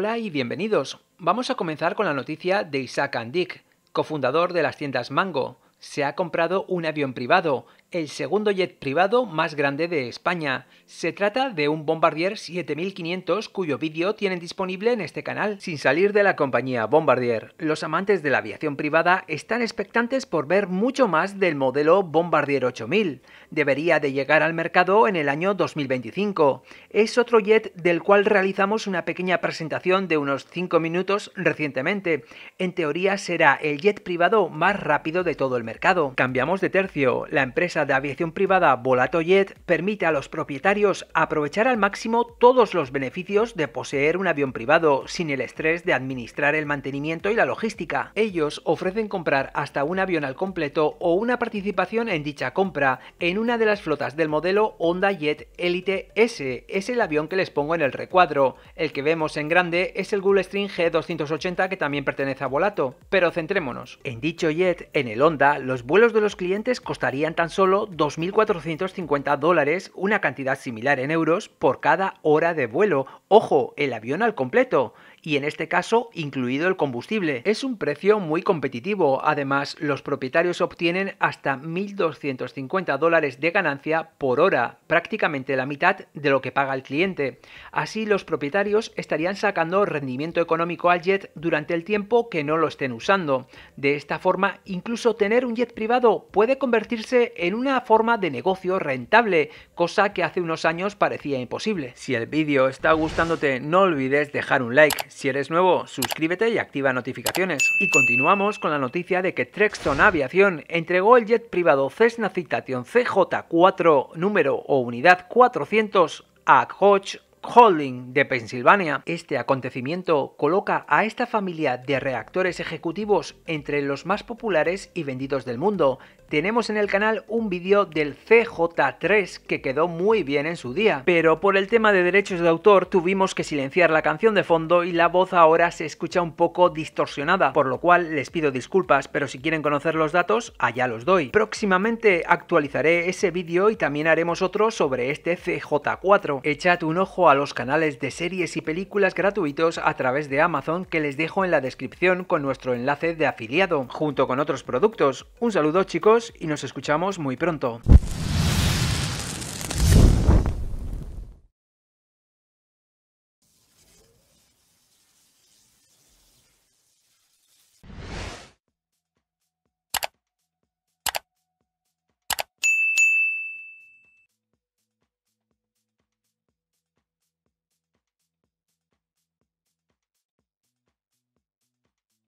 Hola y bienvenidos. Vamos a comenzar con la noticia de Isaac Andik, cofundador de las tiendas Mango. Se ha comprado un avión privado el segundo jet privado más grande de España. Se trata de un Bombardier 7500 cuyo vídeo tienen disponible en este canal, sin salir de la compañía Bombardier. Los amantes de la aviación privada están expectantes por ver mucho más del modelo Bombardier 8000. Debería de llegar al mercado en el año 2025. Es otro jet del cual realizamos una pequeña presentación de unos 5 minutos recientemente. En teoría será el jet privado más rápido de todo el mercado. Cambiamos de tercio. La empresa de aviación privada Volato Jet permite a los propietarios aprovechar al máximo todos los beneficios de poseer un avión privado sin el estrés de administrar el mantenimiento y la logística. Ellos ofrecen comprar hasta un avión al completo o una participación en dicha compra en una de las flotas del modelo Honda Jet Elite S. Es el avión que les pongo en el recuadro. El que vemos en grande es el String G280 que también pertenece a Volato. Pero centrémonos. En dicho jet, en el Honda, los vuelos de los clientes costarían tan solo 2.450 dólares, una cantidad similar en euros, por cada hora de vuelo. Ojo, el avión al completo y en este caso incluido el combustible. Es un precio muy competitivo, además los propietarios obtienen hasta 1.250 dólares de ganancia por hora, prácticamente la mitad de lo que paga el cliente. Así los propietarios estarían sacando rendimiento económico al jet durante el tiempo que no lo estén usando. De esta forma, incluso tener un jet privado puede convertirse en un una forma de negocio rentable, cosa que hace unos años parecía imposible. Si el vídeo está gustándote, no olvides dejar un like. Si eres nuevo, suscríbete y activa notificaciones. Y continuamos con la noticia de que Trexton Aviación entregó el jet privado Cessna Citation CJ4 número o unidad 400 a Hodge Holding de Pensilvania, este acontecimiento coloca a esta familia de reactores ejecutivos entre los más populares y benditos del mundo. Tenemos en el canal un vídeo del CJ3 que quedó muy bien en su día, pero por el tema de derechos de autor tuvimos que silenciar la canción de fondo y la voz ahora se escucha un poco distorsionada, por lo cual les pido disculpas, pero si quieren conocer los datos, allá los doy. Próximamente actualizaré ese vídeo y también haremos otro sobre este CJ4. Echad un ojo a a los canales de series y películas gratuitos a través de Amazon que les dejo en la descripción con nuestro enlace de afiliado, junto con otros productos. Un saludo chicos y nos escuchamos muy pronto.